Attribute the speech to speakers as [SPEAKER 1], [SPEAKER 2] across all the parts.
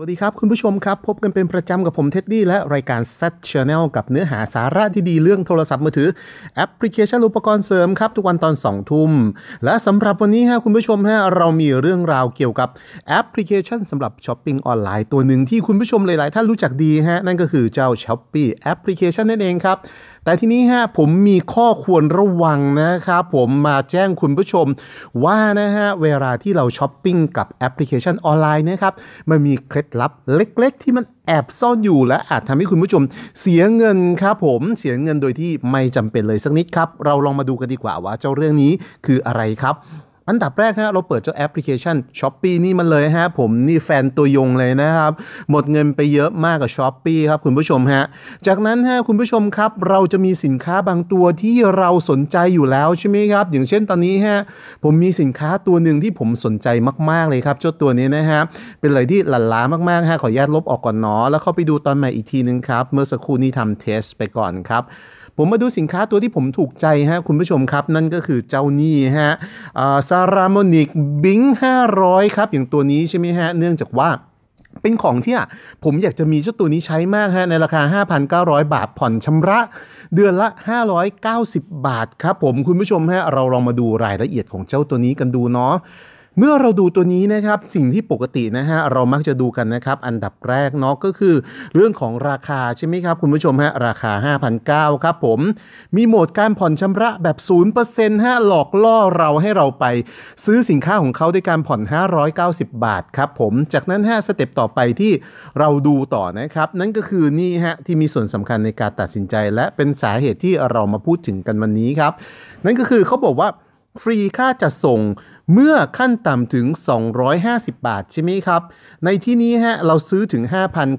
[SPEAKER 1] สวัสดีครับคุณผู้ชมครับ พบกันเป็นประจำกับผมเท็ดดี้และรายการ s ซ t Channel กับเนื้อหาสาระที่ดีเรื่องโทรศัพท์มือถือ แอปพลิเคชันอุปกรณ์เสริมครับ ทุกวันตอน 2 ทุ่ม และสำหรับวันนี้ฮะคุณผู้ชมฮะเรามีเรื่องราวเกี่ยวกับแอปพลิเคชันสำหรับช้อปปิ้งออนไลน์ตัวหนึ่งที่คุณผู้ชมหลายๆท่านรู้จักดีฮะนั่นก็คือเจ้า s h o p ปี้แอปพลิเคชันนั่นเองครับแต่ทีนี้ฮะผมมีข้อควรระวังนะครับ ผมมาแจ้งคุณผู้ชมว่านะฮะเวลาที่เราช้อปปิ้งกับแอปพลิเคชันออนไลน์นะครับมันมีเคล็ดลับเล็กๆ ที่มันแอบซ่อนอยู่และอาจทำให้คุณผู้ชมเสียเงินครับผมเสียเงินโดยที่ไม่จำเป็นเลยสักนิดครับ เราลองมาดูกันดีกว่าว่าเจ้าเรื่องนี้คืออะไรครับอันดับแรกฮะเราเปิดเจ้าแอปพลิเคชัน s h อ p e e นี่มันเลยฮะผมนี่แฟนตัวยงเลยนะครับหมดเงินไปเยอะมากกับ s h อ p e e ครับคุณผู้ชมฮะจากนั้นฮะคุณผู้ชมครับเราจะมีสินค้าบางตัวที่เราสนใจอยู่แล้วใช่ไหมครับ อย่างเช่นตอนนี้ฮะผมมีสินค้าตัวหนึ่งที่ผมสนใจมากๆเลยครับเจ้าตัวนี้นะฮะเป็นอะไรที่หลั่นล้ามากๆฮะขออนุญาตลบออกก่อนเนาะแล้วเข้าไปดูตอนใหม่อีกทีนึงครับเมื่อสักครู่นี้ทำเทส ไปก่อนครับผมมาดูสินค้าตัวที่ผมถูกใจฮะคุณผู้ชมครับ นั่นก็คือเจ้านี่ฮะซารามอนิกบิง500 ครับอย่างตัวนี้ใช่ไหมฮะ เนื่องจากว่าเป็นของที่ผมอยากจะมีเจ้าตัวนี้ใช้มากฮะในราคา 5,900 บาทผ่อนชำระเดือนละ 590 บาทครับ ผมคุณผู้ชมฮะเราลองมาดูรายละเอียดของเจ้าตัวนี้กันดูเนาะเมื่อเราดูตัวนี้นะครับสิ่งที่ปกตินะฮะเรามักจะดูกันนะครับอันดับแรกเนาะก็คือ เรื่องของราคาใช่ไหมครับ คุณผู้ชมฮะราคา5 0 0 9ครับผม มีโหมดการผ่อนชำระแบบ0%ฮะหลอกล่อเราให้เราไป ซื้อสินค้าของเขาด้วยการผ่อน 590 บาทครับผม จากนั้นฮะสเต็ปต่อไปที่เราดูต่อนะครับ นั่นก็คือนี่ฮะที่มีส่วนสำคัญในการตัดสินใจและเป็นสาเหตุที่เรามาพูดถึงกันวันนี้ครับนั่นก็คือเขาบอกว่าฟรีค่าจัดส่งเมื่อขั้นต่ำถึง 250 บาท ใช่ไหมครับ ในที่นี้ฮะเราซื้อถึง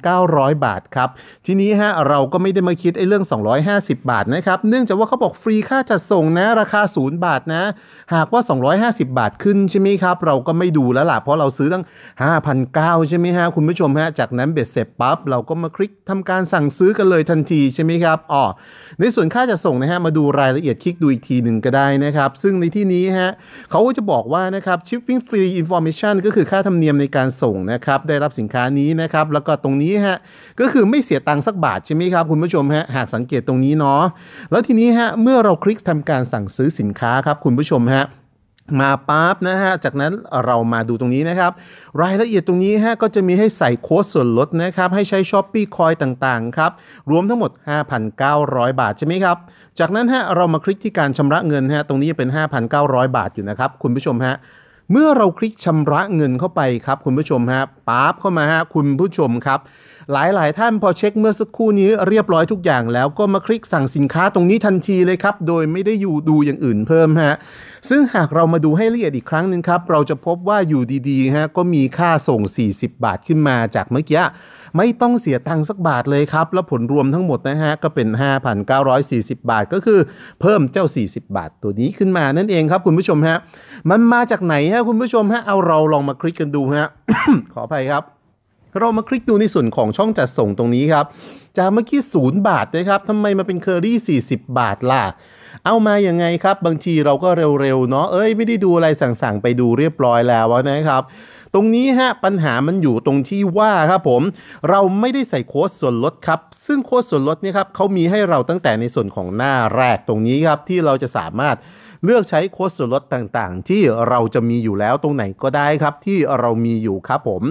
[SPEAKER 1] 5,900 บาทครับ ทีนี้ฮะเราก็ไม่ได้มาคิดไอ้เรื่อง 250 บาทนะครับ เนื่องจากว่าเขาบอกฟรีค่าจัดส่งนะราคา 0 บาทนะ หากว่า 250 บาทขึ้นใช่ไหมครับ เราก็ไม่ดูแล้วล่ะ เพราะเราซื้อตั้ง 5,900 ใช่ไหมฮะคุณผู้ชมฮะ จากนั้นเบ็ดเสร็จปั๊บเราก็มาคลิกทำการสั่งซื้อกันเลยทันทีใช่ไหมครับอ๋อในส่วนค่าจัดส่งนะฮะมาดูรายละเอียดคลิกดูอีกทีหนึ่งก็ได้นะครับ ซึ่งในที่นี้ฮะเขาก็จะบอกว่าานะครับ shipping free information ก็คือค่าธรรมเนียมในการส่งนะครับ ได้รับสินค้านี้นะครับ แล้วก็ตรงนี้ฮะก็คือไม่เสียตังค์สักบาทใช่ไหมครับ คุณผู้ชมฮะหากสังเกตตรงนี้เนาะแล้วทีนี้ฮะเมื่อเราคลิกทำการสั่งซื้อสินค้าครับ คุณผู้ชมฮะมาปั๊บนะฮะ จากนั้นเรามาดูตรงนี้นะครับ รายละเอียดตรงนี้ฮะก็จะมีให้ใส่โค้ดส่วนลดนะครับ ให้ใช้ช้อปปี้คอยต่าง ๆ ครับ รวมทั้งหมด 5,900 บาทใช่ไหมครับ จากนั้นฮะ เรามาคลิกที่การชำระเงินฮะ ตรงนี้จะเป็น 5,900 บาทอยู่นะครับ คุณผู้ชมฮะเมื่อเราคลิกชำระเงินเข้าไปครับ คุณผู้ชมฮะปั๊บเข้ามาฮะคุณผู้ชมครับหลายๆท่านพอเช็ค เมื่อสักครู่นี้เรียบร้อยทุกอย่างแล้วก็มาคลิกสั่งสินค้าตรงนี้ทันทีเลยครับ โดยไม่ได้อยู่ดูอย่างอื่นเพิ่มฮะซึ่งหากเรามาดูให้ละเอียดอีกครั้งหนึ่งครับเราจะพบว่าอยู่ดีๆฮะก็มีค่าส่ง 40 บาทขึ้นมาจากเมื่อกี้ ไม่ต้องเสียตังค์สักบาทเลยครับแล้วผลรวมทั้งหมดนะฮะก็เป็น 5,940 บาท ก็คือเพิ่มเจ้า 40 บาท ตัวนี้ขึ้นมานั่นเองครับ คุณผู้ชมฮะมันมาจากไหนฮะล้วคุณผู้ชมฮะเอาเราลองมาคลิกกันดูฮะ ขออภัยครับ เรามาคลิกดูในส่วนของช่องจัดส่งตรงนี้ครับจากเมื่อกี้ศูนย์บาทนะครับทำไมมาเป็นเคอรี่40 บาทล่ะ เอามาอย่างไงครับ บางทีเราก็เร็ว ๆ เนาะเอ้ยไม่ได้ดูอะไรสั่ง ๆ ไปดูเรียบร้อยแล้วนะครับตรงนี้ฮะปัญหามันอยู่ตรงที่ว่าครับผม เราไม่ได้ใส่โค้ดส่วนลดครับ ซึ่งโค้ดส่วนลดนี่ครับเขามีให้เราตั้งแต่ในส่วนของหน้าแรกตรงนี้ครับ ที่เราจะสามารถเลือกใช้โค้ดส่วนลดต่างๆ ที่เราจะมีอยู่แล้วตรงไหนก็ได้ครับที่เรามีอยู่ครับผม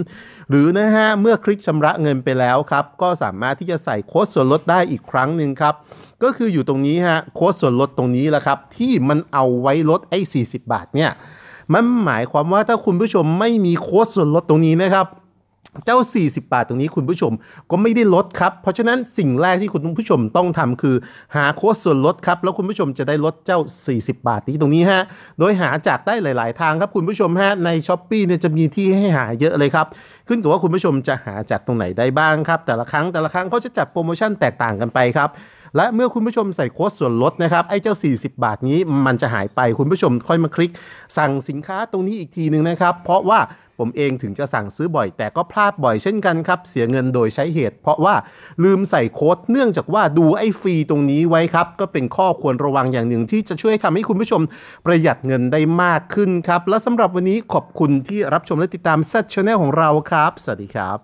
[SPEAKER 1] หรือนะฮะเมื่อคลิกชำระเงินไปแล้วครับ ก็สามารถที่จะใส่โค้ดส่วนลดได้อีกครั้งหนึ่งครับก็คืออยู่ตรงนี้ฮะโค้ดส่วนลดตรงนี้แหละครับที่มันเอาไว้ลดไอ้40 บาทเนี่ยมันหมายความว่าถ้าคุณผู้ชมไม่มีโค้ดส่วนลดตรงนี้นะครับ เจ้า 40 บาทตรงนี้ คุณผู้ชมก็ไม่ได้ลดครับ เพราะฉะนั้นสิ่งแรกที่คุณผู้ชมต้องทำ คือ หาโค้ดส่วนลดครับ แล้วคุณผู้ชมจะได้ลดเจ้า 40 บาทนี้ตรงนี้ฮะโดยหาจากได้หลาย ๆทางครับ คุณผู้ชมฮะใน s h อ p e e เนี่ยจะมีที่ให้หาเยอะเลยครับ ขึ้นกับว่าคุณผู้ชมจะหาจากตรงไหนได้บ้างครับแต่ละครั้ง แต่ละครั้งเขาจะจัดโปรโมชั่นแตกต่างกันไปครับและเมื่อคุณผู้ชมใส่โค้ดส่วนลดนะครับไอ้เจ้า 40 บาทนี้มันจะหายไปคุณผู้ชมค่อยมาคลิก สั่งสินค้าตรงนี้อีกทีนึงนะครับเพราะว่าผมเองถึงจะสั่งซื้อบ่อย แต่ก็พลาดบ่อยเช่นกันครับเสียเงินโดยใช้เหตุ เพราะว่าลืมใส่โค้ดเนื่องจากว่าดูไอ้ฟรีตรงนี้ไว้ครับก็เป็นข้อควรระวังอย่างหนึ่งที่จะช่วยทำให้คุณผู้ชมประหยัดเงินได้มากขึ้นครับและสำหรับวันนี้ขอบคุณที่รับชมและติดตามเซตช n n e l ของเราครับสวัสดีครับ